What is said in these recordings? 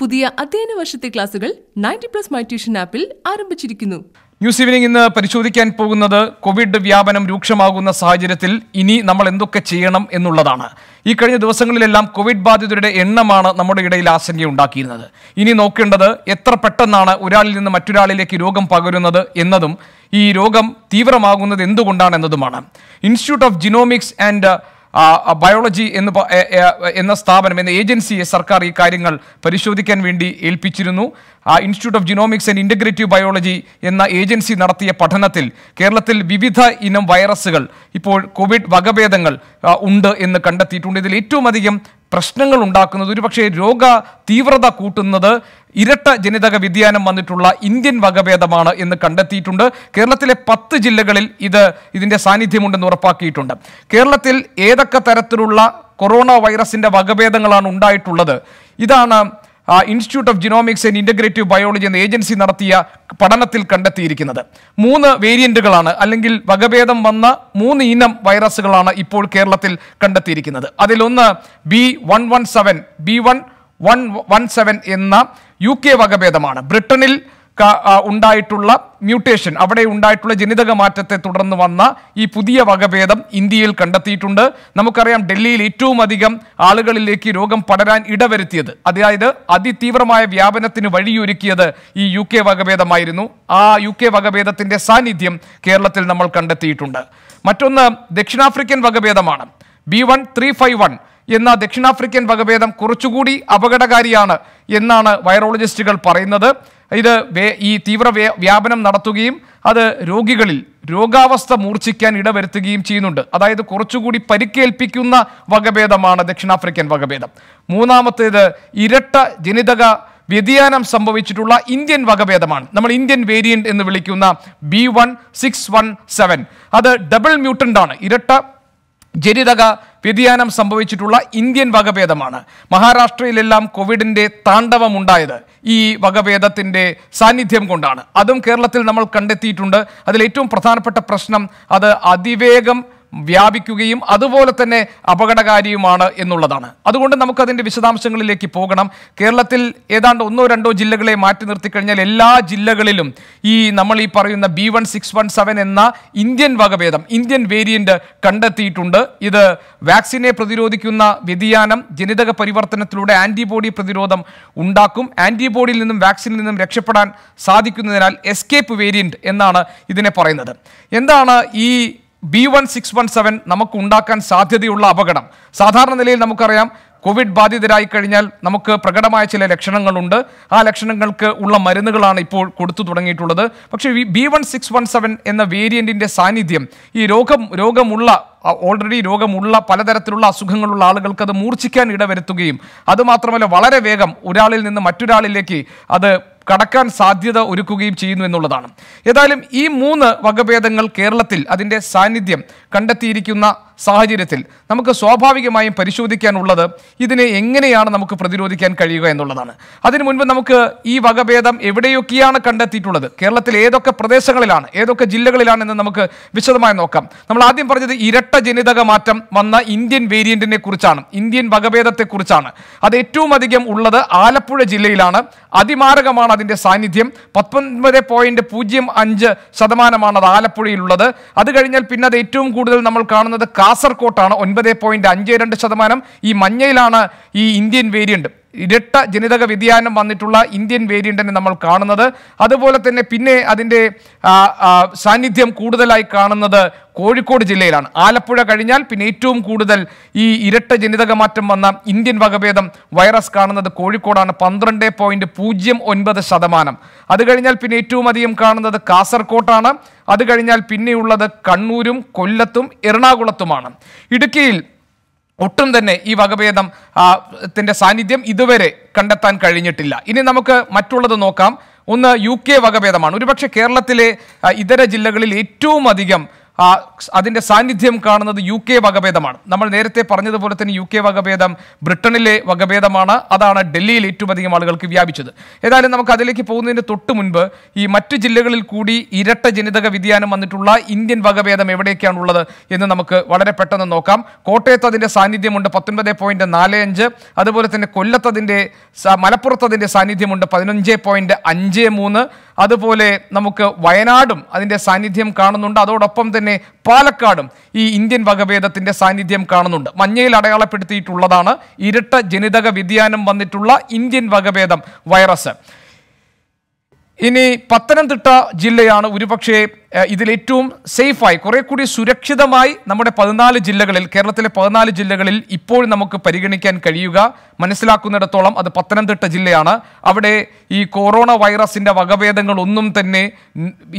പുതിയ അധ്യയന വർഷത്തെ ക്ലാസുകൾ നയൻറ്റി പ്ലസ് മൈ ട്യൂഷൻ ആപ്പിൽ ആരംഭിച്ചിരിക്കുന്നു ന്യൂസ് ഈവനിംഗ് ഇന്ന് പരിശോധിക്കാൻ പോകുന്നത് കോവിഡ് വ്യാപനം രൂക്ഷമാകുന്ന സാഹചര്യത്തിൽ ഇനി നമ്മൾ എന്തൊക്കെ ചെയ്യണം എന്നുള്ളതാണ് ഈ കഴിഞ്ഞ ദിവസങ്ങളിലെല്ലാം കോവിഡ് ബാധിതരുടെ എണ്ണമാണ് നമ്മുടെ ഇടയിൽ ആശങ്കയുണ്ടാക്കിയിരുന്നത് ഇനി നോക്കേണ്ടത് എത്ര പെട്ടെന്നാണ് ഒരാളിൽ നിന്ന് മറ്റൊരാളിലേക്ക് രോഗം പകരുന്നത് എന്നതും ഈ രോഗം തീവ്രമാകുന്നത് എന്നതുമാണ് institute of genomics and biology എന്ന് എന്ന സ്ഥാപനം എന്ന ഏജൻസിയെ സർക്കാർ ഈ കാര്യങ്ങൾ പരിശോധിക്കാൻ വേണ്ടി ഏൽപ്പിച്ചിരുന്നു ആ institute of genomics and integrative biology എന്ന ഏജൻസി നടത്തിയ പഠനത്തിൽ കേരളത്തിൽ വിവിധ ഇനം വൈറസുകൾ ഇപ്പോൾ കോവിഡ് വകഭേദങ്ങൾ ഉണ്ട് എന്ന് കണ്ടെത്തിയിട്ടുണ്ട് ഇതിൽ ഏറ്റവും അധികം പ്രശ്നങ്ങൾ ഉണ്ടാക്കുന്നത് ഒരുപക്ഷെ രോഗ തീവ്രത കൂട്ടുന്നത് ഇരട്ട ജനിതക വ്യതിയാനം വന്നിട്ടുള്ള ഇന്ത്യൻ വകഭേദമാണ് എന്ന് കണ്ടെത്തിയിട്ടുണ്ട് കേരളത്തിലെ പത്ത് ജില്ലകളിൽ ഇത് ഇതിൻ്റെ സാന്നിധ്യമുണ്ടെന്ന് ഉറപ്പാക്കിയിട്ടുണ്ട് കേരളത്തിൽ ഏതൊക്കെ തരത്തിലുള്ള കൊറോണ വൈറസിൻ്റെ വകഭേദങ്ങളാണ് ഉണ്ടായിട്ടുള്ളത് ഇതാണ് institute of genomics and integrative biology എന്ന ഏജൻസി നടത്തിയ പഠനത്തിൽ കണ്ടെത്തിയിരിക്കുന്നത് മൂന്ന് വേരിയന്റുകളാണ് അല്ലെങ്കിൽ വകഭേദം വന്ന മൂന്ന് ഇനം വൈറസുകളാണ് ഇപ്പോൾ കേരളത്തിൽ കണ്ടെത്തിയിരിക്കുന്നത് അതിലൊന്ന് B one one seven B one one one seven എന്ന യു കെ വകഭേദമാണ് ബ്രിട്ടനിൽ ഉണ്ടായിട്ടുള്ള മ്യൂട്ടേഷൻ അവിടെ ഉണ്ടായിട്ടുള്ള ജനിതക മാറ്റത്തെ തുടർന്ന് വന്ന ഈ പുതിയ വകഭേദം ഇന്ത്യയിൽ കണ്ടെത്തിയിട്ടുണ്ട് നമുക്കറിയാം ഡൽഹിയിൽ ഏറ്റവും അധികം ആളുകളിലേക്ക് രോഗം പടരാൻ ഇടവരുത്തിയത് അതായത് അതിതീവ്രമായ വ്യാപനത്തിന് വഴിയൊരുക്കിയത് ഈ യു കെ വകഭേദമായിരുന്നു ആ യു കെ വകഭേദത്തിൻ്റെ സാന്നിധ്യം കേരളത്തിൽ നമ്മൾ കണ്ടെത്തിയിട്ടുണ്ട് മറ്റൊന്ന് ദക്ഷിണാഫ്രിക്കൻ വകഭേദമാണ് B one three five one എന്ന ദക്ഷിണാഫ്രിക്കൻ വകഭേദം കുറച്ചുകൂടി അപകടകാരിയാണ് എന്നാണ് വൈറോളജിസ്റ്റുകൾ പറയുന്നത് ഇത് ഈ തീവ്ര വ്യാപനം നടത്തുകയും അത് രോഗികളിൽ രോഗാവസ്ഥ മൂർച്ഛിക്കാൻ ഇടവരുത്തുകയും ചെയ്യുന്നുണ്ട് അതായത് കുറച്ചുകൂടി പരിക്കേൽപ്പിക്കുന്ന വകഭേദമാണ് ദക്ഷിണാഫ്രിക്കൻ വകഭേദം മൂന്നാമത്തേത് ഇരട്ട ജനിതക വ്യതിയാനം സംഭവിച്ചിട്ടുള്ള ഇന്ത്യൻ വകഭേദമാണ് നമ്മൾ ഇന്ത്യൻ വേരിയന്റ് എന്ന് വിളിക്കുന്ന B one six one seven അത് ഡബിൾ മ്യൂട്ടൻ്റ് ആണ് ഇരട്ട ജനിതക വ്യതിയാനം സംഭവിച്ചിട്ടുള്ള ഇന്ത്യൻ വകഭേദമാണ് മഹാരാഷ്ട്രയിലെല്ലാം കോവിഡിൻ്റെ താണ്ഡവമുണ്ടായത് ഈ വകഭേദത്തിൻ്റെ സാന്നിധ്യം കൊണ്ടാണ് അതും കേരളത്തിൽ നമ്മൾ കണ്ടെത്തിയിട്ടുണ്ട് അതിലേറ്റവും ഏറ്റവും പ്രധാനപ്പെട്ട പ്രശ്നം അത് അതിവേഗം വ്യാപിക്കുകയും അതുപോലെ തന്നെ അപകടകാരിയുമാണ് എന്നുള്ളതാണ് അതുകൊണ്ട് നമുക്കതിൻ്റെ വിശദാംശങ്ങളിലേക്ക് പോകണം കേരളത്തിൽ ഏതാണ്ട് ഒന്നോ രണ്ടോ ജില്ലകളെ മാറ്റി നിർത്തിക്കഴിഞ്ഞാൽ എല്ലാ ജില്ലകളിലും ഈ നമ്മൾ ഈ പറയുന്ന B one six one seven എന്ന ഇന്ത്യൻ വകഭേദം ഇന്ത്യൻ വേരിയൻ്റ് കണ്ടെത്തിയിട്ടുണ്ട് ഇത് വാക്സിനെ പ്രതിരോധിക്കുന്ന വ്യതിയാനം ജനിതക പരിവർത്തനത്തിലൂടെ ആൻറ്റിബോഡി പ്രതിരോധം ഉണ്ടാക്കും ആൻറ്റിബോഡിയിൽ നിന്നും വാക്സിനിൽ നിന്നും രക്ഷപ്പെടാൻ സാധിക്കുന്നതിനാൽ എസ്കേപ്പ് വേരിയൻ്റ് എന്നാണ് ഇതിനെ പറയുന്നത് എന്താണ് ഈ B one six one seven നമുക്ക് ഉണ്ടാക്കാൻ സാധ്യതയുള്ള അപകടം സാധാരണ നിലയിൽ നമുക്കറിയാം കോവിഡ് ബാധിതരായി കഴിഞ്ഞാൽ നമുക്ക് പ്രകടമായ ചില ലക്ഷണങ്ങളുണ്ട് ആ ലക്ഷണങ്ങൾക്ക് ഉള്ള മരുന്നുകളാണ് ഇപ്പോൾ കൊടുത്തു തുടങ്ങിയിട്ടുള്ളത് പക്ഷേ B one six one seven എന്ന വേരിയൻറ്റിൻ്റെ സാന്നിധ്യം ഈ രോഗം രോഗമുള്ള ഓൾറെഡി രോഗമുള്ള പലതരത്തിലുള്ള അസുഖങ്ങളുള്ള ആളുകൾക്ക് അത് മൂർച്ഛിക്കാൻ ഇടവരുത്തുകയും അതുമാത്രമല്ല വളരെ വേഗം ഒരാളിൽ നിന്ന് മറ്റൊരാളിലേക്ക് അത് കടക്കാൻ സാധ്യത ഒരുക്കുകയും ചെയ്യുന്നു എന്നുള്ളതാണ് ഏതായാലും ഈ മൂന്ന് വകഭേദങ്ങൾ കേരളത്തിൽ അതിൻ്റെ സാന്നിധ്യം കണ്ടെത്തിയിരിക്കുന്ന സാഹചര്യത്തിൽ നമുക്ക് സ്വാഭാവികമായും പരിശോധിക്കാനുള്ളത് ഇതിനെ എങ്ങനെയാണ് നമുക്ക് പ്രതിരോധിക്കാൻ കഴിയുക എന്നുള്ളതാണ് അതിനു മുൻപ് നമുക്ക് ഈ വകഭേദം എവിടെയൊക്കെയാണ് കണ്ടെത്തിയിട്ടുള്ളത് കേരളത്തിൽ ഏതൊക്കെ പ്രദേശങ്ങളിലാണ് ഏതൊക്കെ ജില്ലകളിലാണ് എന്ന് നമുക്ക് വിശദമായി നോക്കാം നമ്മൾ ആദ്യം പറഞ്ഞത് ഇരട്ട ജനിതക മാറ്റം വന്ന ഇന്ത്യൻ വേരിയന്റിനെ കുറിച്ചാണ് ഇന്ത്യൻ വകഭേദത്തെക്കുറിച്ചാണ് അത് ഏറ്റവും അധികം ഉള്ളത് ആലപ്പുഴ ജില്ലയിലാണ് അതിമാരകമാണ് അതിൻ്റെ സാന്നിധ്യം പത്തൊൻപത് പോയിൻറ്റ് പൂജ്യം അഞ്ച് ശതമാനമാണ് അത് ആലപ്പുഴയിലുള്ളത് അത് കഴിഞ്ഞാൽ പിന്നെ അത് ഏറ്റവും കൂടുതൽ നമ്മൾ കാണുന്നത് കാസർകോട്ടാണ് ഒൻപത് പോയിൻറ്റ് അഞ്ച് രണ്ട് ശതമാനം ഈ മഞ്ഞയിലാണ് ഈ ഇന്ത്യൻ വേരിയൻറ്റ് ഇരട്ട ജനിതക വ്യതിയാനം വന്നിട്ടുള്ള ഇന്ത്യൻ വേരിയൻറ്റിനെ നമ്മൾ കാണുന്നത് അതുപോലെ തന്നെ പിന്നെ അതിൻ്റെ സാന്നിധ്യം കൂടുതലായി കാണുന്നത് കോഴിക്കോട് ജില്ലയിലാണ് ആലപ്പുഴ കഴിഞ്ഞാൽ പിന്നെ ഏറ്റവും കൂടുതൽ ഈ ഇരട്ട ജനിതക മാറ്റം വന്ന ഇന്ത്യൻ വകഭേദം വൈറസ് കാണുന്നത് കോഴിക്കോടാണ് പന്ത്രണ്ട് പോയിന്റ് പൂജ്യം ഒൻപത് ശതമാനം അത് കഴിഞ്ഞാൽ പിന്നെ ഏറ്റവും അധികം കാണുന്നത് കാസർകോട്ടാണ് അത് കഴിഞ്ഞാൽ പിന്നെയുള്ളത് കണ്ണൂരും കൊല്ലത്തും എറണാകുളത്തുമാണ് ഇടുക്കിയിൽ ഒട്ടും തന്നെ ഈ വകഭേദം ത്തിൻ്റെ സാന്നിധ്യം ഇതുവരെ കണ്ടെത്താൻ കഴിഞ്ഞിട്ടില്ല ഇനി നമുക്ക് മറ്റുള്ളത് നോക്കാം ഒന്ന് യു കെ വകഭേദമാണ് ഒരുപക്ഷെ കേരളത്തിലെ ഇതര ജില്ലകളിൽ ഏറ്റവും അധികം അതിൻ്റെ സാന്നിധ്യം കാണുന്നത് യു കെ വകഭേദമാണ് നമ്മൾ നേരത്തെ പറഞ്ഞതുപോലെ തന്നെ യു കെ വകഭേദം ബ്രിട്ടനിലെ വകഭേദമാണ് അതാണ് ഡൽഹിയിൽ ഏറ്റവും അധികം ആളുകൾക്ക് വ്യാപിച്ചത് ഏതായാലും നമുക്ക് അതിലേക്ക് പോകുന്നതിന് തൊട്ട് മുൻപ് ഈ മറ്റു ജില്ലകളിൽ കൂടി ഇരട്ട ജനിതക വ്യതിയാനം വന്നിട്ടുള്ള ഇന്ത്യൻ വകഭേദം എവിടെയൊക്കെയാണുള്ളത് എന്ന് നമുക്ക് വളരെ പെട്ടെന്ന് നോക്കാം കോട്ടയത്ത് അതിൻ്റെ സാന്നിധ്യമുണ്ട് പത്തൊൻപത് പോയിൻറ്റ് നാല് അഞ്ച് അതുപോലെ തന്നെ കൊല്ലത്തതിൻ്റെ മലപ്പുറത്തതിൻ്റെ സാന്നിധ്യമുണ്ട് പതിനഞ്ച് പോയിൻറ്റ് അഞ്ച് മൂന്ന് അതുപോലെ നമുക്ക് വയനാടും അതിൻ്റെ സാന്നിധ്യം കാണുന്നുണ്ട് അതോടൊപ്പം തന്നെ പാലക്കാടും ഈ ഇന്ത്യൻ വകഭേദത്തിൻ്റെ സാന്നിധ്യം കാണുന്നുണ്ട് മഞ്ഞയിൽ അടയാളപ്പെടുത്തിയിട്ടുള്ളതാണ് ഇരട്ട ജനിതക വ്യതിയാനം വന്നിട്ടുള്ള ഇന്ത്യൻ വകഭേദം വൈറസ് ഇനി പത്തനംതിട്ട ജില്ലയാണ് ഒരുപക്ഷേ ഇതിലേറ്റവും സേഫായി കുറേ കൂടി സുരക്ഷിതമായി നമ്മുടെ പതിനാല് ജില്ലകളിൽ കേരളത്തിലെ പതിനാല് ജില്ലകളിൽ ഇപ്പോൾ നമുക്ക് പരിഗണിക്കാൻ കഴിയുക മനസ്സിലാക്കുന്നിടത്തോളം അത് പത്തനംതിട്ട ജില്ലയാണ് അവിടെ ഈ കൊറോണ വൈറസിൻ്റെ വകഭേദങ്ങളൊന്നും തന്നെ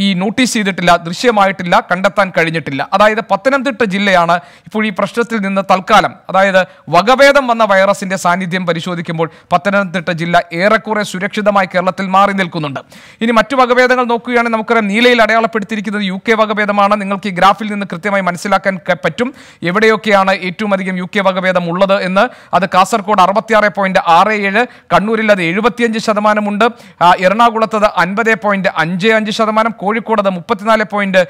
ഈ നോട്ടീസ് ചെയ്തിട്ടില്ല ദൃശ്യമായിട്ടില്ല കണ്ടെത്താൻ കഴിഞ്ഞിട്ടില്ല അതായത് പത്തനംതിട്ട ജില്ലയാണ് ഇപ്പോൾ ഈ പ്രശ്നത്തിൽ നിന്ന് തൽക്കാലം അതായത് വകഭേദം വന്ന വൈറസിൻ്റെ സാന്നിധ്യം പരിശോധിക്കുമ്പോൾ പത്തനംതിട്ട ജില്ല ഏറെക്കുറെ സുരക്ഷിതമായി കേരളത്തിൽ മാറി നിൽക്കുന്നുണ്ട് ഇനി മറ്റു വകഭേദങ്ങൾ നോക്കുകയാണെങ്കിൽ നമുക്കറിയാം നീലയിൽ അടയാളപ്പെടുത്തി നൽകിയിരിക്കുന്നത് യു കെ വകഭേദമാണ് നിങ്ങൾക്ക് ഈ ഗ്രാഫിൽ നിന്ന് കൃത്യമായി മനസ്സിലാക്കാൻ പറ്റും എവിടെയൊക്കെയാണ് ഏറ്റവും അധികം യു കെ വകഭേദം ഉള്ളത് എന്ന് അത് കാസർഗോഡ് അറുപത്തിയാറ് പോയിന്റ് ആറ് ഏഴ് കണ്ണൂരിൽ അത് എഴുപത്തിയഞ്ച് ശതമാനമുണ്ട് എറണാകുളത്ത് അത് അൻപത് പോയിന്റ് അഞ്ച് അഞ്ച് ശതമാനം കോഴിക്കോട് അത് മുപ്പത്തിനാല് പോയിന്റ്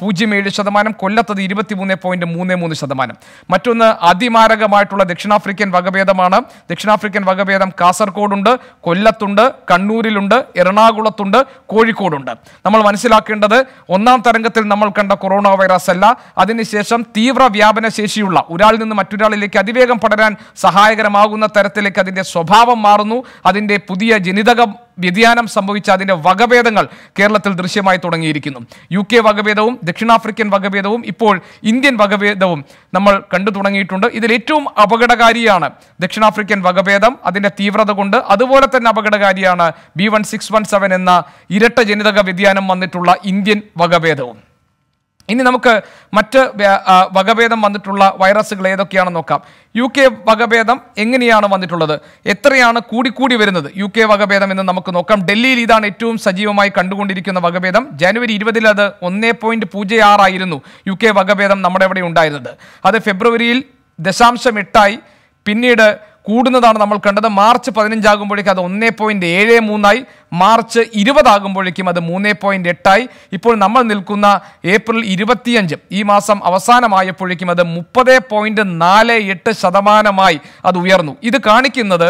പൂജ്യം ഏഴ് ശതമാനം കൊല്ലത്തത് ഇരുപത്തി മൂന്ന് പോയിന്റ് മൂന്ന് മൂന്ന് ശതമാനം മറ്റൊന്ന് അതിമാരകമായിട്ടുള്ള ദക്ഷിണാഫ്രിക്കൻ വകഭേദമാണ് ദക്ഷിണാഫ്രിക്കൻ വകഭേദം കാസർഗോഡുണ്ട് കൊല്ലത്തുണ്ട് കണ്ണൂരിലുണ്ട് എറണാകുളത്തുണ്ട് കോഴിക്കോടുണ്ട് നമ്മൾ മനസ്സിലാക്കേണ്ടത് ഒന്നാം തരംഗത്തിൽ നമ്മൾ കണ്ട കൊറോണ വൈറസ് അല്ല അതിനുശേഷം തീവ്ര വ്യാപന ശേഷിയുള്ള ഒരാളിൽ നിന്ന് മറ്റൊരാളിലേക്ക് അതിവേഗം പടരാൻ സഹായകരമാകുന്ന തരത്തിലേക്ക് അതിൻ്റെ സ്വഭാവം മാറുന്നു അതിൻ്റെ പുതിയ ജനിതകം വ്യതിയാനം സംഭവിച്ച അതിൻ്റെ വകഭേദങ്ങൾ കേരളത്തിൽ ദൃശ്യമായി തുടങ്ങിയിരിക്കുന്നു യു കെ വകഭേദവും ദക്ഷിണാഫ്രിക്കൻ വകഭേദവും ഇപ്പോൾ ഇന്ത്യൻ വകഭേദവും നമ്മൾ കണ്ടു തുടങ്ങിയിട്ടുണ്ട് ഇതിൽ ഏറ്റവും അപകടകാരിയാണ് ദക്ഷിണാഫ്രിക്കൻ വകഭേദം അതിൻ്റെ തീവ്രത കൊണ്ട് അതുപോലെ തന്നെ അപകടകാരിയാണ് B one six one seven എന്ന ഇരട്ട ജനിതക വ്യതിയാനം വന്നിട്ടുള്ള ഇന്ത്യൻ വകഭേദവും ഇനി നമുക്ക് മറ്റ് വകഭേദം വന്നിട്ടുള്ള വൈറസുകൾ ഏതൊക്കെയാണെന്ന് നോക്കാം യു കെ വകഭേദം എങ്ങനെയാണ് വന്നിട്ടുള്ളത് എത്രയാണ് കൂടിക്കൂടി വരുന്നത് യു കെ വകഭേദം എന്ന് നമുക്ക് നോക്കാം ഡൽഹിയിൽ ഇതാണ് ഏറ്റവും സജീവമായി കണ്ടുകൊണ്ടിരിക്കുന്ന വകഭേദം ജനുവരി ഇരുപതിൽ അത് ഒന്നേ പോയിന്റ് പൂജ്യം ആറായിരുന്നു യു കെ വകഭേദം നമ്മുടെ ഇവിടെ ഉണ്ടായിരുന്നത് അത് ഫെബ്രുവരിയിൽ ദശാംശം എട്ടായി പിന്നീട് കൂടുന്നതാണ് നമ്മൾ കണ്ടത് മാർച്ച് പതിനഞ്ചാകുമ്പോഴേക്കും അത് ഒന്നേ പോയിന്റ് ഏഴ് മൂന്നായി മാർച്ച് ഇരുപതാകുമ്പോഴേക്കും അത് മൂന്നേ പോയിന്റ് എട്ടായി ഇപ്പോൾ നമ്മൾ നിൽക്കുന്ന ഏപ്രിൽ ഇരുപത്തിയഞ്ച് ഈ മാസം അവസാനമായപ്പോഴേക്കും അത് മുപ്പത് പോയിന്റ് നാല് എട്ട് ശതമാനമായി അത് ഉയർന്നു ഇത് കാണിക്കുന്നത്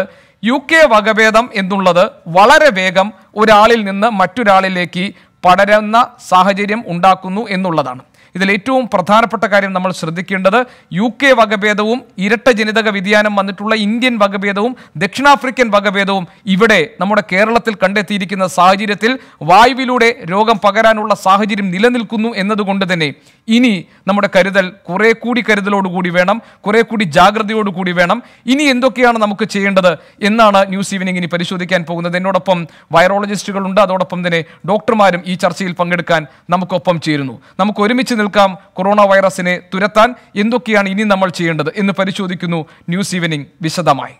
യു കെ വകഭേദം എന്നുള്ളത് വളരെ വേഗം ഒരാളിൽ നിന്ന് മറ്റൊരാളിലേക്ക് പടരുന്ന സാഹചര്യം ഉണ്ടാക്കുന്നു എന്നുള്ളതാണ് ഇതിൽ ഏറ്റവും പ്രധാനപ്പെട്ട കാര്യം നമ്മൾ ശ്രദ്ധിക്കേണ്ടത് യു കെ വകഭേദവും ഇരട്ട ജനിതക വ്യതിയാനം വന്നിട്ടുള്ള ഇന്ത്യൻ വകഭേദവും ദക്ഷിണാഫ്രിക്കൻ വകഭേദവും ഇവിടെ നമ്മുടെ കേരളത്തിൽ കണ്ടെത്തിയിരിക്കുന്ന സാഹചര്യത്തിൽ വായുവിലൂടെ രോഗം പകരാനുള്ള സാഹചര്യം നിലനിൽക്കുന്നു എന്നതുകൊണ്ട് തന്നെ ഇനി നമ്മുടെ കരുതൽ കുറെ കൂടി കരുതലോടുകൂടി വേണം കുറെ കൂടി ജാഗ്രതയോടുകൂടി വേണം ഇനി എന്തൊക്കെയാണ് നമുക്ക് ചെയ്യേണ്ടത് എന്നാണ് ന്യൂസ് ഈവനിങ് ഇനി പരിശോധിക്കാൻ പോകുന്നത് എന്നോടൊപ്പം വൈറോളജിസ്റ്റുകളുണ്ട് അതോടൊപ്പം തന്നെ ഡോക്ടർമാരും ഈ ചർച്ചയിൽ പങ്കെടുക്കാൻ നമുക്കൊപ്പം ചേരുന്നു നമുക്ക് ഒരുമിച്ച് നിൽക്കാം കൊറോണ വൈറസിനെ തുരത്താൻ എന്തൊക്കെയാണ് ഇനി നമ്മൾ ചെയ്യേണ്ടത് എന്ന് പരിശോധിക്കുന്നു ന്യൂസ് ഈവനിംഗ് വിശദമായി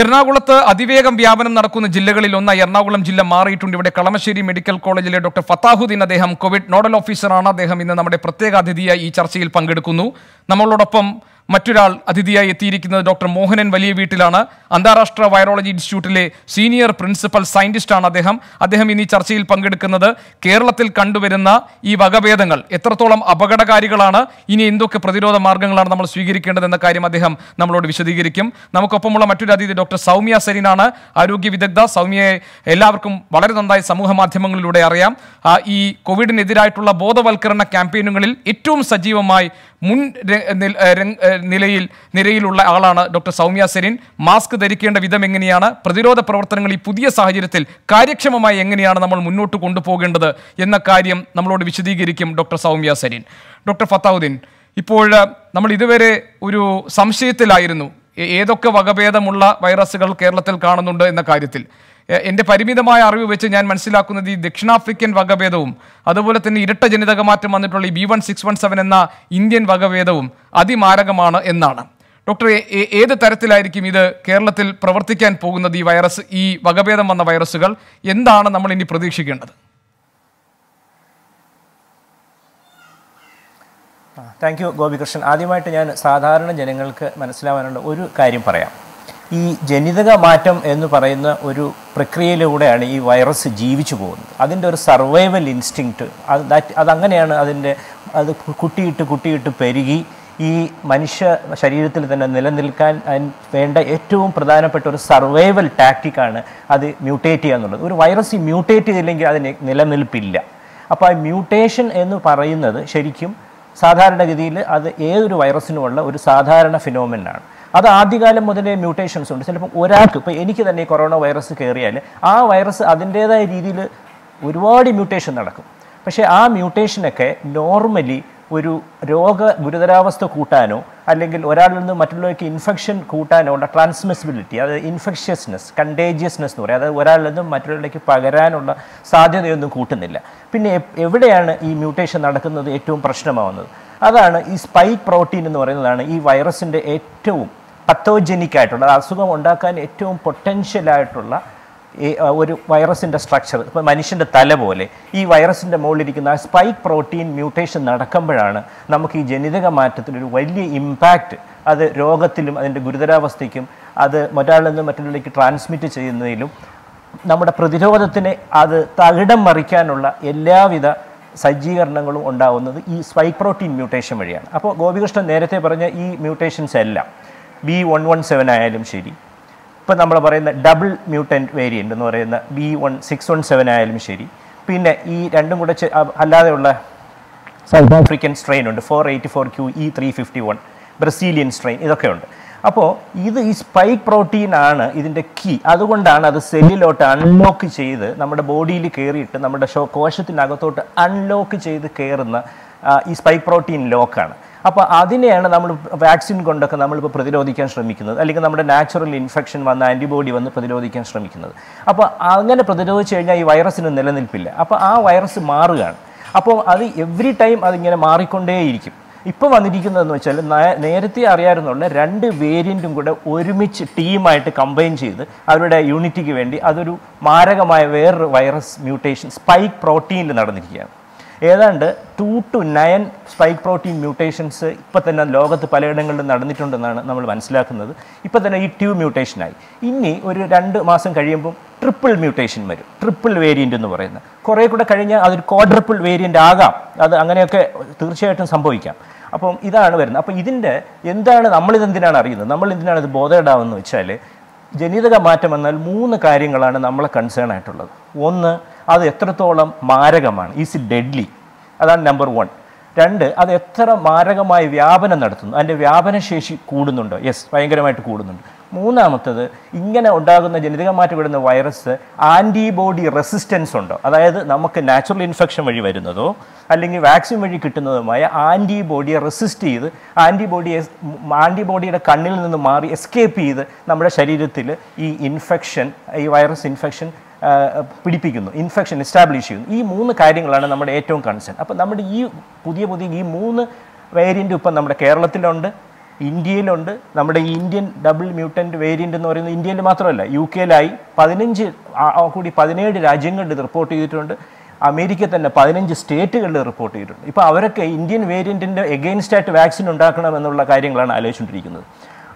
എറണാകുളത്ത് അതിവേഗം വ്യാപനം നടക്കുന്ന ജില്ലകളിൽ ഒന്ന് എറണാകുളം ജില്ല മാറിയിട്ടുണ്ട് ഇവിടെ കളമശ്ശേരി മെഡിക്കൽ കോളേജിലെ ഡോക്ടർ ഫത്താഹുദ്ദീൻ അദ്ദേഹം കോവിഡ് നോഡൽ ഓഫീസറാണ് അദ്ദേഹം ഇന്ന് നമ്മുടെ പ്രത്യേക അതിഥിയായി ഈ ചർച്ചയിൽ പങ്കെടുക്കുന്നു നമ്മളോടൊപ്പം മറ്റൊരാൾ അതിഥിയായി എത്തിയിരിക്കുന്നത് ഡോക്ടർ മോഹനൻ വലിയ വീട്ടിലാണ് അന്താരാഷ്ട്ര വൈറോളജി ഇൻസ്റ്റിറ്റ്യൂട്ടിലെ സീനിയർ പ്രിൻസിപ്പൽ സയൻറ്റിസ്റ്റാണ് അദ്ദേഹം അദ്ദേഹം ഇനി ചർച്ചയിൽ പങ്കെടുക്കുന്നത് കേരളത്തിൽ കണ്ടുവരുന്ന ഈ വകഭേദങ്ങൾ എത്രത്തോളം അപകടകാരികളാണ് ഇനി എന്തൊക്കെ പ്രതിരോധ മാർഗങ്ങളാണ് നമ്മൾ സ്വീകരിക്കേണ്ടതെന്ന കാര്യം അദ്ദേഹം നമ്മളോട് വിശദീകരിക്കും നമുക്കൊപ്പമുള്ള മറ്റൊരു അതിഥി ഡോക്ടർ സൗമ്യ സെരീനാണ് ആരോഗ്യ വിദഗ്ധ സൗമ്യയെ എല്ലാവർക്കും വളരെ നന്നായി സമൂഹ മാധ്യമങ്ങളിലൂടെ അറിയാം ഈ കോവിഡിനെതിരായിട്ടുള്ള ബോധവൽക്കരണ ക്യാമ്പയിനുകളിൽ ഏറ്റവും സജീവമായി മുൻ നിലയിൽ നിരയിലുള്ള ആളാണ് ഡോക്ടർ സൗമ്യ സെരിൻ മാസ്ക് ധരിക്കേണ്ട വിധം എങ്ങനെയാണ് പ്രതിരോധ പ്രവർത്തനങ്ങൾ ഈ പുതിയ സാഹചര്യത്തിൽ കാര്യക്ഷമമായി എങ്ങനെയാണ് നമ്മൾ മുന്നോട്ട് കൊണ്ടുപോകേണ്ടത് എന്ന കാര്യം നമ്മളോട് വിശദീകരിക്കും ഡോക്ടർ സൗമ്യ സെരിൻ ഡോക്ടർ ഫത്താഹുദ്ദീൻ ഇപ്പോൾ നമ്മൾ ഇതുവരെ ഒരു സംശയത്തിലായിരുന്നു ഏതൊക്കെ വകഭേദമുള്ള വൈറസുകൾ കേരളത്തിൽ കാണുന്നുണ്ട് എന്ന കാര്യത്തിൽ എൻ്റെ പരിമിതമായ അറിവ് വെച്ച് ഞാൻ മനസ്സിലാക്കുന്നത് ഈ ദക്ഷിണാഫ്രിക്കൻ വകഭേദവും അതുപോലെ തന്നെ ഇരട്ട ജനിതക മാറ്റം വന്നിട്ടുള്ള ഈ B one six one seven എന്ന ഇന്ത്യൻ വകഭേദവും അതിമാരകമാണ് എന്നാണ് ഡോക്ടർ ഏത് തരത്തിലായിരിക്കും ഇത് കേരളത്തിൽ പ്രവർത്തിക്കാൻ പോകുന്നത് ഈ വൈറസ് ഈ വകഭേദം വന്ന വൈറസുകൾ എന്താണ് നമ്മൾ ഇനി പ്രതീക്ഷിക്കേണ്ടത് താങ്ക് യു ഗോപികൃഷ്ണൻ ആദ്യമായിട്ട് ഞാൻ സാധാരണ ജനങ്ങൾക്ക് മനസ്സിലാവാനുള്ള ഒരു കാര്യം പറയാം ഈ ജനിതക മാറ്റം എന്ന് പറയുന്ന ഒരു പ്രക്രിയയിലൂടെയാണ് ഈ വൈറസ് ജീവിച്ചു പോകുന്നത് അതിൻ്റെ ഒരു സർവൈവൽ ഇൻസ്റ്റിങ്ക്റ്റ് അത് ദാറ്റ് അതങ്ങനെയാണ് അതിൻ്റെ അത് കുട്ടിയിട്ട് കുട്ടിയിട്ട് പെരുകി ഈ മനുഷ്യ ശരീരത്തിൽ തന്നെ നിലനിൽക്കാൻ വേണ്ട ഏറ്റവും പ്രധാനപ്പെട്ട ഒരു സർവൈവൽ ടാക്റ്റിക്കാണ് അത് മ്യൂട്ടേറ്റ് ചെയ്യുക എന്നുള്ളത് ഒരു വൈറസ് ഈ മ്യൂട്ടേറ്റ് ചെയ്തില്ലെങ്കിൽ അതിന് നിലനിൽപ്പില്ല അപ്പോൾ ആ മ്യൂട്ടേഷൻ എന്ന് പറയുന്നത് ശരിക്കും സാധാരണഗതിയിൽ അത് ഏതൊരു വൈറസിനുമുള്ള ഒരു സാധാരണ ഫിനോമിനാണ് അത് ആദ്യകാലം മുതലേ മ്യൂട്ടേഷൻസ് ഉണ്ട് ചിലപ്പോൾ ഒരാൾക്ക് ഇപ്പോൾ എനിക്ക് തന്നെ കൊറോണ വൈറസ് കയറിയാൽ ആ വൈറസ് അതിൻ്റേതായ രീതിയിൽ ഒരുപാട് മ്യൂട്ടേഷൻ നടക്കും പക്ഷേ ആ മ്യൂട്ടേഷനൊക്കെ നോർമലി ഒരു രോഗ ഗുരുതരാവസ്ഥ കൂട്ടാനോ അല്ലെങ്കിൽ ഒരാളിൽ നിന്ന് മറ്റുള്ളവർക്ക് ഇൻഫെക്ഷൻ കൂട്ടാനോ ഉള്ള ട്രാൻസ്മിസിബിലിറ്റി അതായത് ഇൻഫെക്ഷ്യസ്നെസ് കണ്ടേജിയസ്നെസ് എന്ന് പറയും അതായത് ഒരാളിൽ നിന്നും മറ്റുള്ളവരിലേക്ക് പകരാനുള്ള സാധ്യതയൊന്നും കൂട്ടുന്നില്ല പിന്നെ എവിടെയാണ് ഈ മ്യൂട്ടേഷൻ നടക്കുന്നത് ഏറ്റവും പ്രശ്നമാവുന്നത് അതാണ് ഈ സ്പൈക്ക് പ്രോട്ടീൻ എന്ന് പറയുന്നതാണ് ഈ വൈറസിൻ്റെ ഏറ്റവും പത്തോജനിക് ആയിട്ടുള്ള അസുഖം ഉണ്ടാക്കാൻ ഏറ്റവും പൊട്ടൻഷ്യലായിട്ടുള്ള ഈ ഒരു വൈറസിൻ്റെ സ്ട്രക്ചർ ഇപ്പോൾ മനുഷ്യൻ്റെ തല പോലെ ഈ വൈറസിൻ്റെ മുകളിലിരിക്കുന്ന ആ സ്പൈക്ക് പ്രോട്ടീൻ മ്യൂട്ടേഷൻ നടക്കുമ്പോഴാണ് നമുക്ക് ഈ ജനിതക മാറ്റത്തിനൊരു വലിയ ഇമ്പാക്റ്റ് അത് രോഗത്തിലും അതിൻ്റെ ഗുരുതരാവസ്ഥയ്ക്കും അത് മറ്റൊരാളിൽ നിന്ന് മറ്റൊരാളിലേക്ക് ട്രാൻസ്മിറ്റ് ചെയ്യുന്നതിലും നമ്മുടെ പ്രതിരോധത്തിനെ അത് തകിടം മറിക്കാനുള്ള എല്ലാവിധ സജ്ജീകരണങ്ങളും ഉണ്ടാവുന്നത് ഈ സ്പൈക്ക് പ്രോട്ടീൻ മ്യൂട്ടേഷൻ വഴിയാണ് അപ്പോൾ ഗോപികൃഷ്ണൻ നേരത്തെ പറഞ്ഞ ഈ മ്യൂട്ടേഷൻസ് എല്ലാം ബി വൺ വൺ സെവൻ ആയാലും ശരി ഇപ്പം നമ്മൾ പറയുന്ന ഡബിൾ മ്യൂട്ടൻറ്റ് വേരിയൻ്റ് എന്ന് പറയുന്ന B one six one seven ആയാലും ശരി പിന്നെ ഈ രണ്ടും കൂടെ അല്ലാതെയുള്ള സൗത്ത് ആഫ്രിക്കൻ സ്ട്രെയിൻ ഉണ്ട് four eighty four Q E three fifty one Brazilian strain ഇതൊക്കെ ഉണ്ട് അപ്പോൾ ഇത് ഈ സ്പൈക്ക് പ്രോട്ടീൻ ആണ് ഇതിൻ്റെ കീ അതുകൊണ്ടാണ് അത് സെല്ലിലോട്ട് അൺലോക്ക് ചെയ്ത് നമ്മുടെ ബോഡിയിൽ കയറിയിട്ട് നമ്മുടെ കോശത്തിനകത്തോട്ട് അൺലോക്ക് ചെയ്ത് കയറുന്ന ഈ സ്പൈക്ക് പ്രോട്ടീൻ ലോക്കാണ് അപ്പോൾ അതിനെയാണ് നമ്മൾ വാക്സിൻ കൊണ്ടൊക്കെ നമ്മളിപ്പോൾ പ്രതിരോധിക്കാൻ ശ്രമിക്കുന്നത് അല്ലെങ്കിൽ നമ്മുടെ നാച്ചുറൽ ഇൻഫെക്ഷൻ വന്ന ആൻറ്റിബോഡി വന്ന് പ്രതിരോധിക്കാൻ ശ്രമിക്കുന്നത് അപ്പോൾ അങ്ങനെ പ്രതിരോധിച്ചു കഴിഞ്ഞാൽ ഈ വൈറസിന് നിലനിൽപ്പില്ല അപ്പോൾ ആ വൈറസ് മാറുകയാണ് അപ്പോൾ അത് എവറി ടൈം അതിങ്ങനെ മാറിക്കൊണ്ടേയിരിക്കും ഇപ്പോൾ വന്നിരിക്കുന്നതെന്ന് വെച്ചാൽ നേരത്തെ അറിയാറുന്നുള്ള രണ്ട് വേരിയൻറ്റും കൂടെ ഒരുമിച്ച് ടീമായിട്ട് കമ്പൈൻ ചെയ്ത് അവരുടെ യൂണിറ്റിക്ക് വേണ്ടി അതൊരു മാരകമായ വേറൊരു വൈറസ് മ്യൂട്ടേഷൻ സ്പൈക്ക് പ്രോട്ടീനിൽ നടന്നിരിക്കുകയാണ് ഏതാണ്ട് two two nine spike protein mutations ഇപ്പം തന്നെ ലോകത്ത് പലയിടങ്ങളിലും നടന്നിട്ടുണ്ടെന്നാണ് നമ്മൾ മനസ്സിലാക്കുന്നത് ഇപ്പം തന്നെ ഈ ട്യൂബ് മ്യൂട്ടേഷനായി ഇനി ഒരു രണ്ട് മാസം കഴിയുമ്പോൾ ട്രിപ്പിൾ മ്യൂട്ടേഷൻ വരും ട്രിപ്പിൾ വേരിയൻ്റ് എന്ന് പറയുന്നത് കുറേ കൂടെ കഴിഞ്ഞാൽ അതൊരു ക്വാഡ്രിപ്പിൾ വേരിയൻ്റ് ആകാം അത് അങ്ങനെയൊക്കെ തീർച്ചയായിട്ടും സംഭവിക്കാം അപ്പം ഇതാണ് വരുന്നത് അപ്പം ഇതിൻ്റെ എന്താണ് നമ്മളിതെന്തിനാണ് അറിയുന്നത് നമ്മൾ എന്തിനാണ് ഇത് ബോധേടാവെന്ന് വെച്ചാൽ ജനിതക മാറ്റം എന്നാൽ മൂന്ന് കാര്യങ്ങളാണ് നമ്മളെ കൺസേൺ ആയിട്ടുള്ളത് ഒന്ന് അത് എത്രത്തോളം മാരകമാണ് ഈസ് ഇറ്റ് ഡെഡ്ലി അതാണ് നമ്പർ വൺ രണ്ട് അത് എത്ര മാരകമായി വ്യാപനം നടത്തുന്നു അതിൻ്റെ വ്യാപനശേഷി കൂടുന്നുണ്ടോ യെസ് ഭയങ്കരമായിട്ട് കൂടുന്നുണ്ട് മൂന്നാമത്തത് ഇങ്ങനെ ഉണ്ടാകുന്ന ജനിതക മാറ്റം വിടുന്ന വൈറസ് ആൻറ്റിബോഡി റെസിസ്റ്റൻസ് ഉണ്ടോ അതായത് നമുക്ക് നാച്ചുറൽ ഇൻഫെക്ഷൻ വഴി വരുന്നതോ അല്ലെങ്കിൽ വാക്സിൻ വഴി കിട്ടുന്നതുമായ ആൻറ്റിബോഡിയെ റെസിസ്റ്റ് ചെയ്ത് ആൻറ്റിബോഡിയെ ആൻറ്റിബോഡിയുടെ കണ്ണിൽ നിന്ന് മാറി എസ്കേപ്പ് ചെയ്ത് നമ്മുടെ ശരീരത്തിൽ ഈ ഇൻഫെക്ഷൻ ഈ വൈറസ് ഇൻഫെക്ഷൻ പിടിപ്പിക്കുന്നു ഇൻഫെക്ഷൻ എസ്റ്റാബ്ലിഷ് ചെയ്യുന്നു ഈ മൂന്ന് കാര്യങ്ങളാണ് നമ്മുടെ ഏറ്റവും കൺസേൺ അപ്പോൾ നമ്മുടെ ഈ പുതിയ പുതിയ ഈ മൂന്ന് വേരിയൻ്റ് ഇപ്പം നമ്മുടെ കേരളത്തിലുണ്ട് ഇന്ത്യയിലുണ്ട് നമ്മുടെ ഇന്ത്യൻ ഡബിൾ മ്യൂട്ടൻ്റ് വേരിയൻ്റ് എന്ന് പറയുന്നത് ഇന്ത്യയിൽ മാത്രമല്ല യു കെയിലായി പതിനഞ്ച് കൂടി പതിനേഴ് രാജ്യങ്ങളിൽ റിപ്പോർട്ട് ചെയ്തിട്ടുണ്ട് അമേരിക്ക തന്നെ പതിനഞ്ച് സ്റ്റേറ്റുകളിൽ റിപ്പോർട്ട് ചെയ്തിട്ടുണ്ട് ഇപ്പോൾ അവരൊക്കെ ഇന്ത്യൻ വേരിയൻറ്റിൻ്റെ എഗെയിൻസ്റ്റായിട്ട് വാക്സിൻ ഉണ്ടാക്കണം എന്നുള്ള കാര്യങ്ങളാണ് ആലോചിച്ചുകൊണ്ടിരിക്കുന്നത്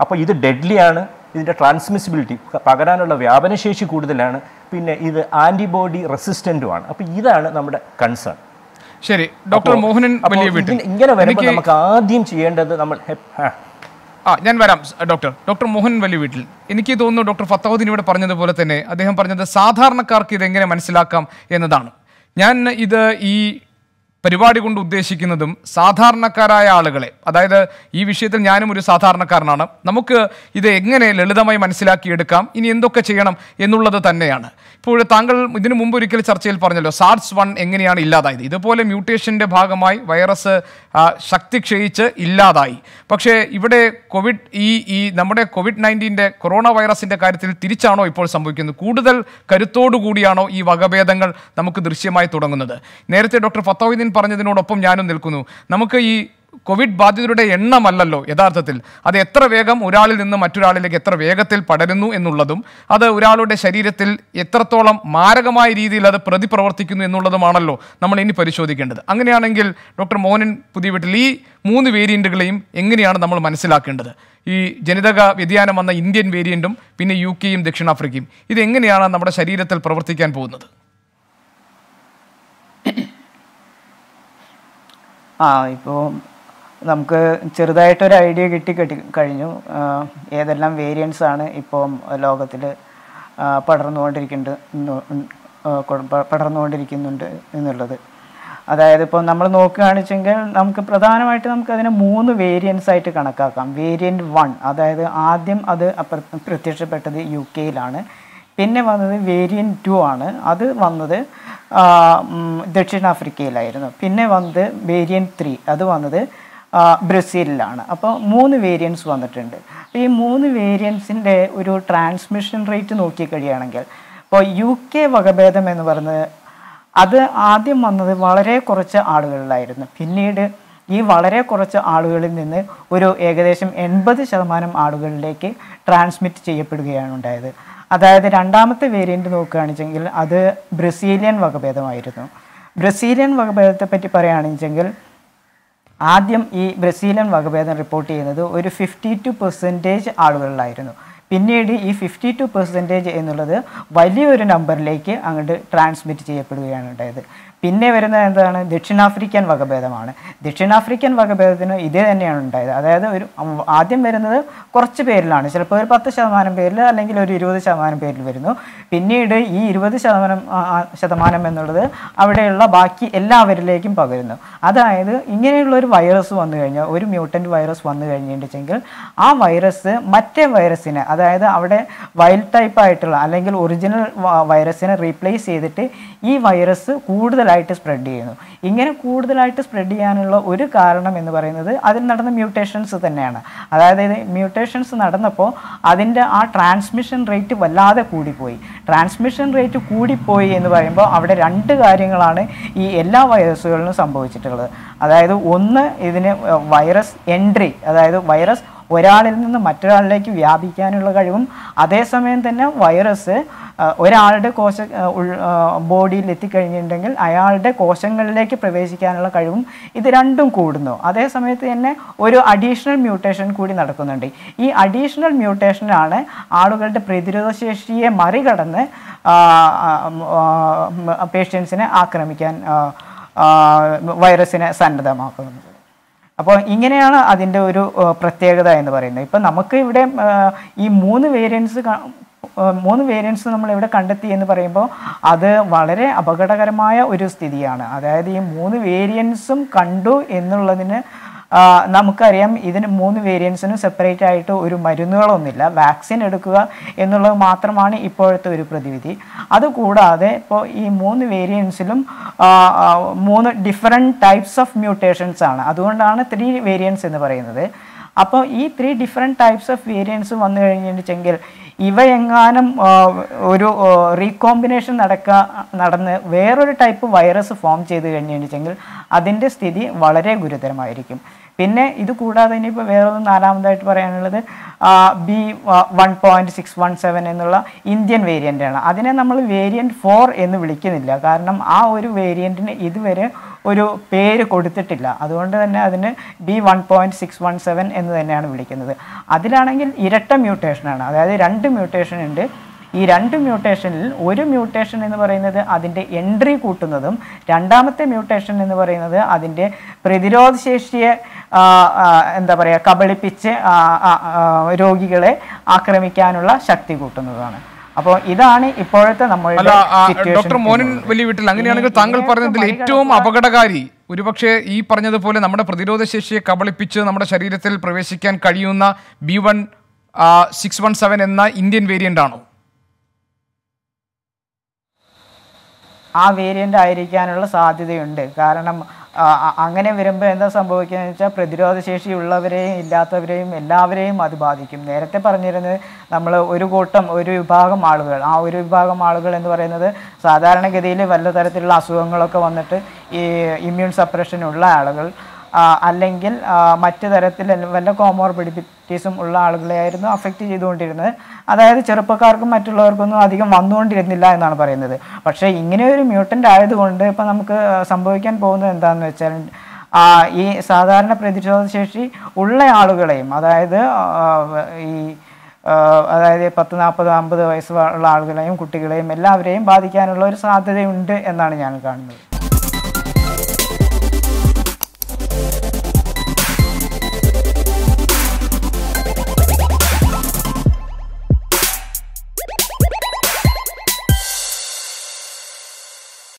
അപ്പോൾ ഇത് ഡെഡ്ലിയാണ് ഇതിൻ്റെ ട്രാൻസ്മിസിബിലിറ്റി പകരാനുള്ള വ്യാപനശേഷി കൂടുതലാണ് പിന്നെ ഇത് ആൻറ്റിബോഡി റെസിസ്റ്റൻറ്റുമാണ് അപ്പോൾ ഇതാണ് നമ്മുടെ കൺസേൺ ശരി ഡോക്ടർ മോഹനൻ ഇങ്ങനെ വരുമ്പോൾ നമുക്ക് ആദ്യം ചെയ്യേണ്ടത് നമ്മൾ ആ ഞാൻ വരാം ഡോക്ടർ ഡോക്ടർ മോഹൻ വലിയ വീട്ടിൽ എനിക്ക് തോന്നുന്നു ഡോക്ടർ ഫത്താവുദ്ദീൻ ഇവിടെ പറഞ്ഞതുപോലെ തന്നെ അദ്ദേഹം പറഞ്ഞത് സാധാരണക്കാർക്ക് ഇതെങ്ങനെ മനസ്സിലാക്കാം എന്നതാണ് ഞാൻ ഇത് ഈ പരിപാടി കൊണ്ട് ഉദ്ദേശിക്കുന്നതും സാധാരണക്കാരായ ആളുകളെ അതായത് ഈ വിഷയത്തിൽ ഞാനും ഒരു സാധാരണക്കാരനാണ് നമുക്ക് ഇത് എങ്ങനെ ലളിതമായി മനസ്സിലാക്കിയെടുക്കാം ഇനി എന്തൊക്കെ ചെയ്യണം എന്നുള്ളത് തന്നെയാണ് ഇപ്പോൾ താങ്കൾ ഇതിനു മുമ്പ് ഒരിക്കൽ ചർച്ചയിൽ പറഞ്ഞല്ലോ സാർസ് വൺ എങ്ങനെയാണ് ഇല്ലാതായത് ഇതുപോലെ മ്യൂട്ടേഷൻ്റെ ഭാഗമായി വൈറസ് ശക്തി ക്ഷയിച്ച് ഇല്ലാതായി പക്ഷേ ഇവിടെ കോവിഡ് ഈ ഈ നമ്മുടെ കോവിഡ് നയൻറ്റീൻ്റെ കൊറോണ വൈറസിൻ്റെ കാര്യത്തിൽ തിരിച്ചാണോ ഇപ്പോൾ സംഭവിക്കുന്നത് കൂടുതൽ കരുത്തോടുകൂടിയാണോ കൂടിയാണോ ഈ വകഭേദങ്ങൾ നമുക്ക് ദൃശ്യമായി തുടങ്ങുന്നത് നേരത്തെ ഡോക്ടർ ഫത്തോഹിദ്ദീൻ പറഞ്ഞതിനോടൊപ്പം ഞാനും നിൽക്കുന്നു നമുക്ക് ഈ കോവിഡ് ബാധിതരുടെ എണ്ണമല്ലല്ലോ യഥാർത്ഥത്തിൽ അത് എത്ര വേഗം ഒരാളിൽ നിന്ന് മറ്റൊരാളിലേക്ക് എത്ര വേഗത്തിൽ പടരുന്നു എന്നുള്ളതും അത് ഒരാളുടെ ശരീരത്തിൽ എത്രത്തോളം മാരകമായ രീതിയിൽ അത് പ്രതിപ്രവർത്തിക്കുന്നു എന്നുള്ളതുമാണല്ലോ നമ്മൾ ഇനി പരിശോധിക്കേണ്ടത് അങ്ങനെയാണെങ്കിൽ ഡോക്ടർ മോഹനൻ പുതിയ വീട്ടിൽ ഈ മൂന്ന് വേരിയൻറ്റുകളെയും എങ്ങനെയാണ് നമ്മൾ മനസ്സിലാക്കേണ്ടത് ഈ ജനിതക വ്യതിയാനം വന്ന ഇന്ത്യൻ വേരിയൻറ്റും പിന്നെ യു കെയും ദക്ഷിണാഫ്രിക്കയും ഇതെങ്ങനെയാണ് നമ്മുടെ ശരീരത്തിൽ പ്രവർത്തിക്കാൻ പോകുന്നത് ആ ഇപ്പോൾ നമുക്ക് ചെറുതായിട്ടൊരു ഐഡിയ കിട്ടി കിട്ടി കഴിഞ്ഞു ഏതെല്ലാം വേരിയൻസ് ആണ് ഇപ്പം ലോകത്തിൽ പടർന്നുകൊണ്ടിരിക്കുന്നുണ്ട് പടർന്നുകൊണ്ടിരിക്കുന്നുണ്ട് എന്നുള്ളത് അതായത് ഇപ്പോൾ നമ്മൾ നോക്കുകയാണെങ്കിൽ നമുക്ക് പ്രധാനമായിട്ട് നമുക്ക് അതിനെ മൂന്ന് വേരിയൻസ് ആയിട്ട് കണക്കാക്കാം വേരിയൻറ്റ് വൺ അതായത് ആദ്യം അത് പ്രത്യക്ഷപ്പെട്ടത് യു കെയിലാണ് പിന്നെ വന്നത് വേരിയൻറ്റ് ടു ആണ് അത് വന്നത് ദക്ഷിണാഫ്രിക്കയിലായിരുന്നു പിന്നെ വന്നത് വേരിയൻറ്റ് ത്രീ അത് വന്നത് ബ്രസീലിലാണ് അപ്പോൾ മൂന്ന് വേരിയൻസ് വന്നിട്ടുണ്ട് ഈ മൂന്ന് വേരിയൻസിൻ്റെ ഒരു ട്രാൻസ്മിഷൻ റേറ്റ് നോക്കിക്കഴിയുകയാണെങ്കിൽ ഇപ്പോൾ യു കെ വകഭേദം എന്ന് പറഞ്ഞത് അത് ആദ്യം വന്നത് വളരെ കുറച്ച് ആളുകളിലായിരുന്നു പിന്നീട് ഈ വളരെ കുറച്ച് ആളുകളിൽ നിന്ന് ഒരു ഏകദേശം എൺപത് ശതമാനം ആളുകളിലേക്ക് ട്രാൻസ്മിറ്റ് ചെയ്യപ്പെടുകയാണ് ഉണ്ടായത് അതായത് രണ്ടാമത്തെ വേരിയൻ്റ് നോക്കുകയാണെങ്കിൽ അത് ബ്രസീലിയൻ വകഭേദമായിരുന്നു ബ്രസീലിയൻ വകഭേദത്തെ പറ്റി പറയുകയാണെങ്കിൽ ആദ്യം ഈ ബ്രസീലിയൻ വകഭേദം റിപ്പോർട്ട് ചെയ്യുന്നത് ഒരു ഫിഫ്റ്റി ടു പെർസെൻറ്റേജ് ആളുകളിലായിരുന്നു പിന്നീട് ഈ ഫിഫ്റ്റി ടു പെർസെൻറ്റേജ് എന്നുള്ളത് വലിയൊരു നമ്പറിലേക്ക് അങ്ങോട്ട് ട്രാൻസ്മിറ്റ് ചെയ്യപ്പെടുകയാണ് ഉണ്ടായത് പിന്നെ വരുന്നത് എന്താണ് ദക്ഷിണാഫ്രിക്കൻ വകഭേദമാണ് ദക്ഷിണാഫ്രിക്കൻ വകഭേദത്തിന് ഇതേ തന്നെയാണ് ഉണ്ടായത് അതായത് ഒരു ആദ്യം വരുന്നത് കുറച്ച് പേരിലാണ് ചിലപ്പോൾ ഒരു പത്ത് ശതമാനം പേരിൽ അല്ലെങ്കിൽ ഒരു ഇരുപത് ശതമാനം പേരിൽ വരുന്നു പിന്നീട് ഈ ഇരുപത് ശതമാനം ശതമാനം എന്നുള്ളത് അവിടെയുള്ള ബാക്കി എല്ലാവരിലേക്കും പകരുന്നു അതായത് ഇങ്ങനെയുള്ള ഒരു വൈറസ് വന്നു കഴിഞ്ഞാൽ ഒരു മ്യൂട്ടൻ്റ് വൈറസ് വന്നു കഴിഞ്ഞിട്ടുണ്ടെങ്കിൽ ആ വൈറസ് മറ്റേ വൈറസിനെ അതായത് അവിടെ വൈൽഡ് ടൈപ്പ് ആയിട്ടുള്ള അല്ലെങ്കിൽ ഒറിജിനൽ വൈറസിനെ റീപ്ലേസ് ചെയ്തിട്ട് ഈ വൈറസ് കൂടുതലായി കൂടുതലായിട്ട് സ്പ്രെഡ് ചെയ്യുന്നു ഇങ്ങനെ കൂടുതലായിട്ട് സ്പ്രെഡ് ചെയ്യാനുള്ള ഒരു കാരണം എന്ന് പറയുന്നത് അതിൽ നടന്ന മ്യൂട്ടേഷൻസ് തന്നെയാണ് അതായത് മ്യൂട്ടേഷൻസ് നടന്നപ്പോൾ അതിൻ്റെ ആ ട്രാൻസ്മിഷൻ റേറ്റ് വല്ലാതെ കൂടിപ്പോയി ട്രാൻസ്മിഷൻ റേറ്റ് കൂടിപ്പോയി എന്ന് പറയുമ്പോൾ അവിടെ രണ്ട് കാര്യങ്ങളാണ് ഈ എല്ലാ വൈറസുകളിലും സംഭവിച്ചിട്ടുള്ളത് അതായത് ഒന്ന് ഇതിന് വൈറസ് എൻട്രി അതായത് വൈറസ് ഒരാളിൽ നിന്ന് മറ്റൊരാളിലേക്ക് വ്യാപിക്കാനുള്ള കഴിവും അതേസമയം തന്നെ വൈറസ് ഒരാളുടെ കോശ ബോഡിയിൽ എത്തിക്കഴിഞ്ഞിട്ടുണ്ടെങ്കിൽ അയാളുടെ കോശങ്ങളിലേക്ക് പ്രവേശിക്കാനുള്ള കഴിവും ഇത് രണ്ടും കൂടുന്നു അതേസമയത്ത് തന്നെ ഒരു അഡീഷണൽ മ്യൂട്ടേഷൻ കൂടി നടക്കുന്നുണ്ട് ഈ അഡീഷണൽ മ്യൂട്ടേഷനാണ് ആളുകളുടെ പ്രതിരോധശേഷിയെ മറികടന്ന് പേഷ്യൻസിനെ ആക്രമിക്കാൻ വൈറസിനെ സന്നദ്ധമാക്കുന്നത് അപ്പോൾ ഇങ്ങനെയാണ് അതിൻ്റെ ഒരു പ്രത്യേകത എന്ന് പറയുന്നത് ഇപ്പം നമുക്ക് ഇവിടെ ഈ മൂന്ന് വേരിയൻസ് മൂന്ന് വേരിയൻസ് നമ്മൾ ഇവിടെ കണ്ടെത്തി എന്ന് പറയുമ്പോൾ അത് വളരെ അപകടകരമായ ഒരു സ്ഥിതിയാണ് അതായത് ഈ മൂന്ന് വേരിയൻസും കണ്ടു എന്നുള്ളതിന് നമുക്കറിയാം ഇതിന് മൂന്ന് വേരിയൻസിനും സെപ്പറേറ്റ് ആയിട്ട് ഒരു മരുന്നുകളൊന്നുമില്ല വാക്സിൻ എടുക്കുക എന്നുള്ളത് മാത്രമാണ് ഇപ്പോഴത്തെ ഒരു പ്രതിവിധി അതുകൂടാതെ ഇപ്പോൾ ഈ മൂന്ന് വേരിയൻസിലും മൂന്ന് ഡിഫറെൻ്റ് ടൈപ്സ് ഓഫ് മ്യൂട്ടേഷൻസ് ആണ് അതുകൊണ്ടാണ് ത്രീ വേരിയൻസ് എന്ന് പറയുന്നത് അപ്പോൾ ഈ three different types of variants വന്നു കഴിഞ്ഞിട്ടുണ്ടെങ്കിൽ ഇവയെങ്ങാനും ഒരു റീകോമ്പിനേഷൻ നടക്കുക നടന്ന് വേറൊരു ടൈപ്പ് വൈറസ് ഫോം ചെയ്ത് കഴിഞ്ഞിട്ടുണ്ടെങ്കിൽ അതിൻ്റെ സ്ഥിതി വളരെ ഗുരുതരമായിരിക്കും പിന്നെ ഇത് കൂടാതെ ഇനി ഇപ്പോൾ വേറെ നാലാമതായിട്ട് പറയാനുള്ളത് B one point six one seven എന്നുള്ള ഇന്ത്യൻ വേരിയൻ്റാണ് അതിനെ നമ്മൾ വേരിയൻറ്റ് ഫോർ എന്ന് വിളിക്കുന്നില്ല കാരണം ആ ഒരു വേരിയൻറ്റിന് ഇതുവരെ ഒരു പേര് കൊടുത്തിട്ടില്ല അതുകൊണ്ട് തന്നെ അതിന് B one point six one seven എന്ന് തന്നെയാണ് വിളിക്കുന്നത് അതിലാണെങ്കിൽ ഇരട്ട മ്യൂട്ടേഷനാണ് അതായത് രണ്ട് മ്യൂട്ടേഷൻ ഉണ്ട് ഈ രണ്ട് മ്യൂട്ടേഷനിൽ ഒരു മ്യൂട്ടേഷൻ എന്ന് പറയുന്നത് അതിൻ്റെ എൻട്രി കൂട്ടുന്നതും രണ്ടാമത്തെ മ്യൂട്ടേഷൻ എന്ന് പറയുന്നത് അതിൻ്റെ പ്രതിരോധശേഷിയെ എന്താ പറയുക കബളിപ്പിച്ച് രോഗികളെ ആക്രമിക്കാനുള്ള ശക്തി കൂട്ടുന്നതാണ് അപ്പോൾ ഇതാണ് ഇപ്പോഴത്തെ നമ്മളുടെ ഡോക്ടർ മോഹൻ വലിയ വീട്ടിൽ അങ്ങനെയാണെങ്കിൽ താങ്കൾ പറഞ്ഞതിൽ ഏറ്റവും അപകടകാരി ഒരുപക്ഷെ ഈ പറഞ്ഞതുപോലെ നമ്മുടെ പ്രതിരോധ ശേഷിയെ കബളിപ്പിച്ച് നമ്മുടെ ശരീരത്തിൽ പ്രവേശിക്കാൻ കഴിയുന്ന B one six one seven എന്ന ഇന്ത്യൻ വേരിയന്റ് ആണോ ആ വേരിയൻ്റ് ആയിരിക്കാനുള്ള സാധ്യതയുണ്ട് കാരണം അങ്ങനെ വരുമ്പോൾ എന്താ സംഭവിക്കുന്നത് വെച്ചാൽ ഉള്ളവരെയും ഇല്ലാത്തവരെയും എല്ലാവരെയും അത് ബാധിക്കും നേരത്തെ പറഞ്ഞിരുന്നത് നമ്മൾ ഒരു കൂട്ടം ഒരു വിഭാഗം ആളുകൾ ആ ഒരു വിഭാഗം ആളുകൾ എന്ന് പറയുന്നത് സാധാരണഗതിയിൽ വല്ല തരത്തിലുള്ള അസുഖങ്ങളൊക്കെ വന്നിട്ട് ഈ ഇമ്മ്യൂൺ സപ്രഷനുള്ള ആളുകൾ അല്ലെങ്കിൽ മറ്റു തരത്തിൽ വല്ല കോമോർബിഡിറ്റീസും ഉള്ള ആളുകളെയായിരുന്നു അഫക്റ്റ് ചെയ്തുകൊണ്ടിരുന്നത് അതായത് ചെറുപ്പക്കാർക്കും മറ്റുള്ളവർക്കൊന്നും അധികം വന്നുകൊണ്ടിരുന്നില്ല എന്നാണ് പറയുന്നത് പക്ഷേ ഇങ്ങനെ ഒരു മ്യൂട്ടൻ്റ് ആയതുകൊണ്ട് ഇപ്പം നമുക്ക് സംഭവിക്കാൻ പോകുന്നത് എന്താണെന്ന് വെച്ചാൽ ഈ സാധാരണ പ്രതിരോധശേഷി ഉള്ള ആളുകളെയും അതായത് ഈ അതായത് പത്ത് നാൽപ്പത് അമ്പത് വയസ്സുള്ള ആളുകളെയും കുട്ടികളെയും എല്ലാവരെയും ബാധിക്കാനുള്ള ഒരു സാധ്യതയുണ്ട് എന്നാണ് ഞാൻ കാണുന്നത്